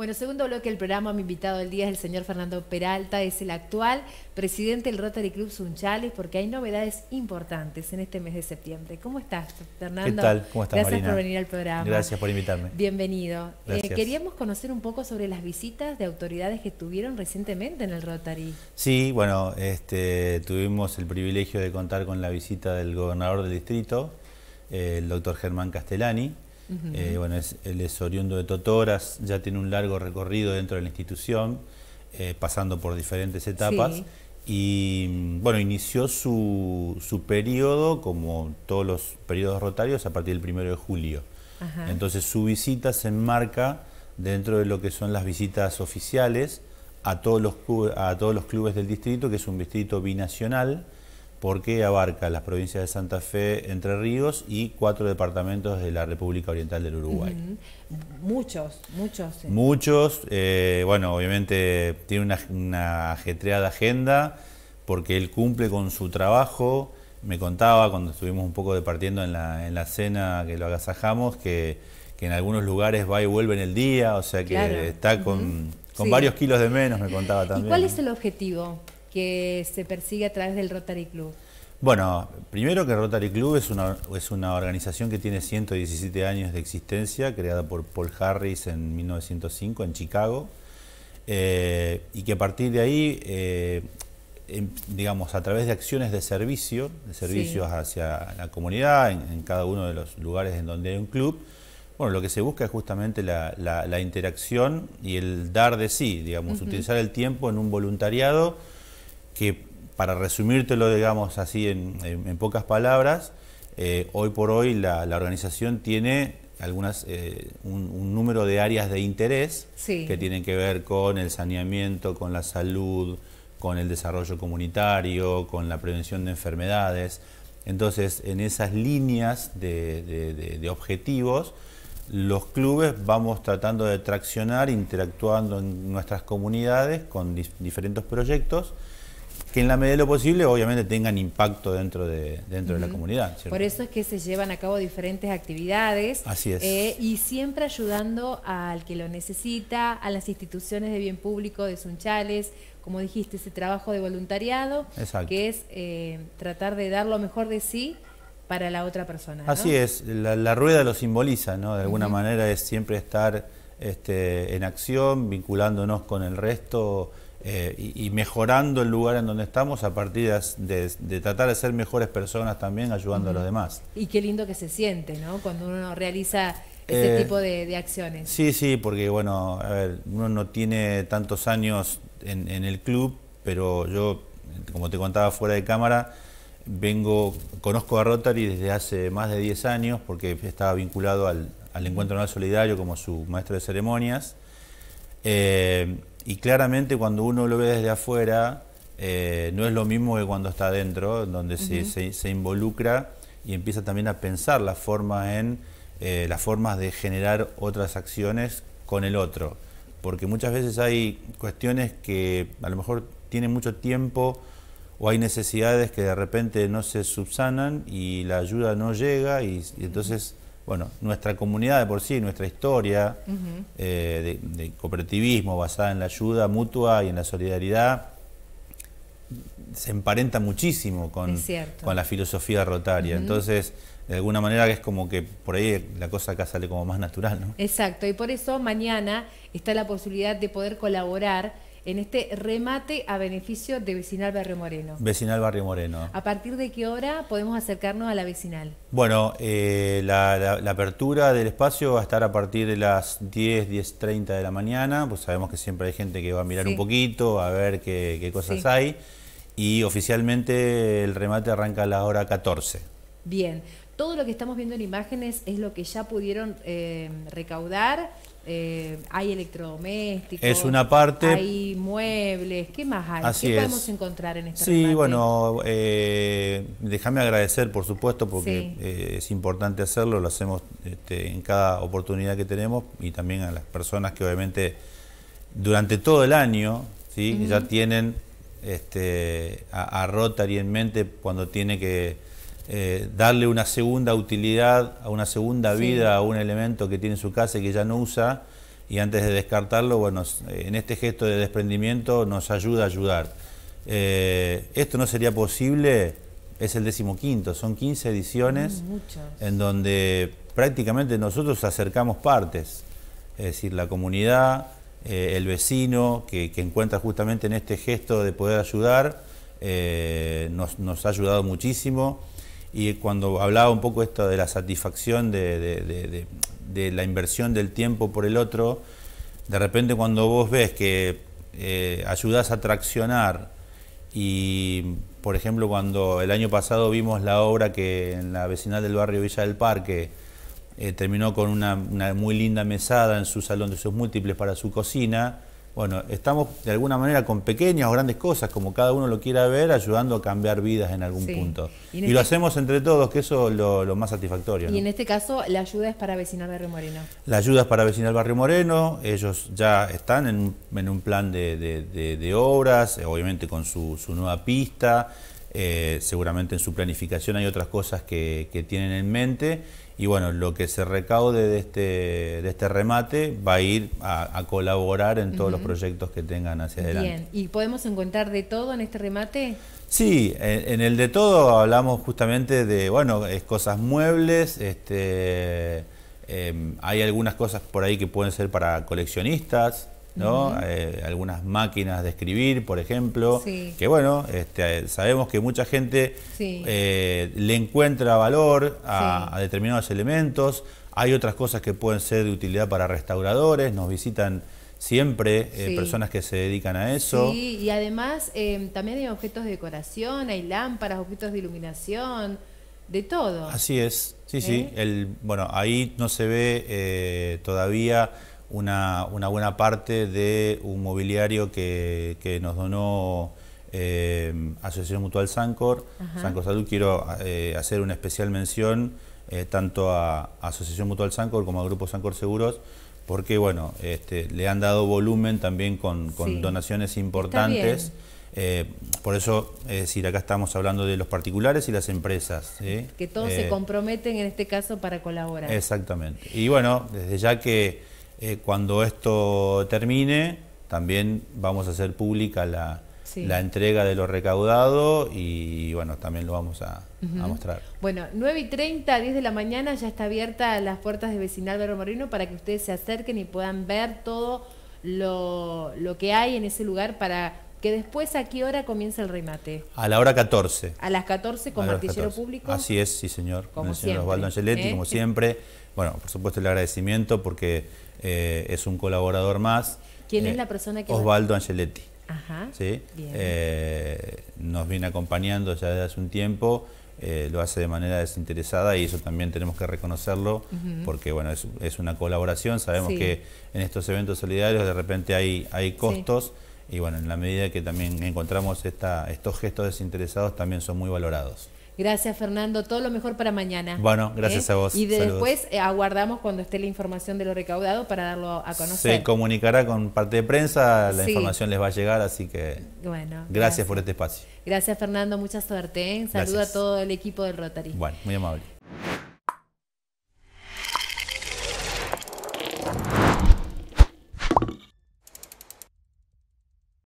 Bueno, segundo bloque del programa, mi invitado del día es el señor Fernando Peralta, es el actual presidente del Rotary Club Sunchales, porque hay novedades importantes en este mes de septiembre. ¿Cómo estás, Fernando? ¿Qué tal? ¿Cómo estás, Gracias por venir al programa. Gracias por invitarme. Bienvenido. Eh, queríamos conocer un poco sobre las visitas de autoridades que tuvieron recientemente en el Rotary. Sí, bueno, este, tuvimos el privilegio de contar con la visita del gobernador del distrito, el doctor Germán Castellani, eh, bueno, es, él es oriundo de Totoras, ya tiene un largo recorrido dentro de la institución, eh, pasando por diferentes etapas. Y bueno, inició su, su periodo, como todos los periodos rotarios, a partir del 1 de julio. Entonces su visita se enmarca dentro de lo que son las visitas oficiales a todos los, a todos los clubes del distrito, que es un distrito binacional porque abarca las provincias de Santa Fe, Entre Ríos y cuatro departamentos de la República Oriental del Uruguay. Muchos, muchos. Muchos, eh, bueno, obviamente tiene una, ajetreada agenda porque él cumple con su trabajo. Me contaba cuando estuvimos un poco departiendo en la, en la cena que lo agasajamos que, en algunos lugares va y vuelve en el día, o sea que está con, varios kilos de menos, me contaba también. ¿Y cuál es el objetivo? que se persigue a través del Rotary Club? Bueno, primero que Rotary Club es una, es una organización que tiene 117 años de existencia, creada por Paul Harris en 1905 en Chicago, eh, y que a partir de ahí, eh, em, digamos, a través de acciones de servicio, de servicios hacia la comunidad, en, cada uno de los lugares en donde hay un club, bueno, lo que se busca es justamente la, interacción y el dar de sí, digamos, utilizar el tiempo en un voluntariado que para resumírtelo, digamos así en, pocas palabras, eh, hoy por hoy la, organización tiene algunas eh, un, número de áreas de interés que tienen que ver con el saneamiento, con la salud, con el desarrollo comunitario, con la prevención de enfermedades. Entonces, en esas líneas de, objetivos, los clubes vamos tratando de traccionar, interactuando en nuestras comunidades con diferentes proyectos que en la medida de lo posible obviamente tengan impacto dentro de, dentro de la comunidad. Por eso es que se llevan a cabo diferentes actividades. Así es. Eh, y siempre ayudando al que lo necesita, a las instituciones de bien público de Sunchales, como dijiste, ese trabajo de voluntariado, que es eh, tratar de dar lo mejor de sí para la otra persona. Así es, la, rueda lo simboliza, ¿no? De alguna manera es siempre estar este, en acción, vinculándonos con el resto eh, y, mejorando el lugar en donde estamos a partir de, tratar de ser mejores personas también, ayudando a los demás. Y qué lindo que se siente, ¿no? Cuando uno realiza ese eh, tipo de, acciones. Sí, sí, porque bueno, uno no tiene tantos años en, el club, pero yo, como te contaba fuera de cámara, vengo, conozco a Rotary desde hace más de 10 años, porque estaba vinculado al, al Encuentro Nacional Solidario como su maestro de ceremonias. Eh, y claramente cuando uno lo ve desde afuera, eh, no es lo mismo que cuando está adentro, donde se, involucra y empieza también a pensar las formas en eh, las formas de generar otras acciones con el otro. Porque muchas veces hay cuestiones que a lo mejor tienen mucho tiempo o hay necesidades que de repente no se subsanan y la ayuda no llega y entonces bueno, nuestra comunidad de por sí, nuestra historia eh, de, cooperativismo basada en la ayuda mutua y en la solidaridad se emparenta muchísimo con, con la filosofía rotaria. Entonces, de alguna manera que es como que por ahí la cosa acá sale como más natural, ¿no? Exacto, y por eso mañana está la posibilidad de poder colaborar en este remate a beneficio de Vecinal Barrio Moreno. Vecinal Barrio Moreno. ¿A partir de qué hora podemos acercarnos a la vecinal? Bueno, eh, la, apertura del espacio va a estar a partir de las 10, 10.30 de la mañana, pues sabemos que siempre hay gente que va a mirar un poquito, a ver qué, cosas hay, y oficialmente el remate arranca a la hora 14. Bien, todo lo que estamos viendo en imágenes es lo que ya pudieron eh, recaudar eh, hay electrodomésticos. Es una parte. Hay muebles. ¿Qué más hay? ¿Qué podemos encontrar en este Sí, bueno, eh, déjame agradecer, por supuesto, porque eh, es importante hacerlo. Lo hacemos este, en cada oportunidad que tenemos y también a las personas que, obviamente, durante todo el año ¿sí? ya tienen este, a, a Rotary en mente cuando tiene que eh, darle una segunda utilidad, a una segunda vida a un elemento que tiene en su casa y que ya no usa, y antes de descartarlo, bueno, eh, en este gesto de desprendimiento nos ayuda a ayudar. Eh, esto no sería posible, es el decimoquinto, son 15 ediciones mm, en donde prácticamente nosotros acercamos partes, es decir, la comunidad, el vecino que, encuentra justamente en este gesto de poder ayudar, nos ha ayudado muchísimo. Y cuando hablaba un poco esto de la satisfacción de, la inversión del tiempo por el otro, de repente cuando vos ves que eh, ayudás a traccionar y, por ejemplo, cuando el año pasado vimos la obra que en la vecindad del barrio Villa del Parque eh, terminó con una, una muy linda mesada en su salón de sus múltiples para su cocina, bueno, estamos de alguna manera con pequeñas o grandes cosas, como cada uno lo quiera ver, ayudando a cambiar vidas en algún punto. Y, lo este hacemos entre todos, que eso es lo, más satisfactorio. Y en este caso, la ayuda es para vecinar Barrio Moreno. La ayuda es para vecinar Barrio Moreno, ellos ya están en, un plan de, obras, obviamente con su, nueva pista, eh, seguramente en su planificación hay otras cosas que tienen en mente y bueno, lo que se recaude de este, de este remate va a ir a, colaborar en todos los proyectos que tengan hacia adelante. Bien, ¿y podemos encontrar de todo en este remate? Sí, en, el de todo hablamos justamente de, bueno, es cosas muebles, este, em, hay algunas cosas por ahí que pueden ser para coleccionistas, ¿no? Eh, algunas máquinas de escribir, por ejemplo, que bueno, este, sabemos que mucha gente eh, le encuentra valor a, determinados elementos, hay otras cosas que pueden ser de utilidad para restauradores, nos visitan siempre eh, personas que se dedican a eso. y además también hay objetos de decoración, hay lámparas, objetos de iluminación, de todo. Así es, sí, sí. El, bueno, ahí no se ve todavía una, buena parte de un mobiliario que, nos donó eh, Asociación Mutual Sancor. Sancor Salud, quiero eh, hacer una especial mención eh, tanto a Asociación Mutual Sancor como a Grupo Sancor Seguros, porque bueno, este, le han dado volumen también con, donaciones importantes. por eso, es decir, acá estamos hablando de los particulares y las empresas. Que todos se comprometen en este caso para colaborar. Exactamente. Y bueno, desde ya que eh, cuando esto termine, también vamos a hacer pública la, entrega de lo recaudado y bueno, también lo vamos a, mostrar. Bueno, 9 y 30, 10 de la mañana ya está abierta las puertas de Vecinal Vero Moreno para que ustedes se acerquen y puedan ver todo lo, que hay en ese lugar para que después a qué hora comienza el remate. A la hora 14. A las 14 con martillero público. Así es, sí señor. Como ¿eh? como siempre bueno, por supuesto el agradecimiento porque eh, es un colaborador más. ¿Quién es eh, la persona que... Osvaldo Angeletti. Ajá. ¿sí? Eh, nos viene acompañando ya desde hace un tiempo. lo hace de manera desinteresada y eso también tenemos que reconocerlo porque bueno es, una colaboración, sabemos que en estos eventos solidarios de repente hay, costos y bueno, en la medida que también encontramos esta, estos gestos desinteresados también son muy valorados. Gracias, Fernando. Todo lo mejor para mañana. Bueno, gracias a vos. Y después eh, aguardamos cuando esté la información de lo recaudado para darlo a conocer. Se comunicará con parte de prensa, la información les va a llegar, así que bueno, gracias, por este espacio. Gracias, Fernando. Mucha suerte. ¿eh? a todo el equipo del Rotary. Bueno, muy amable.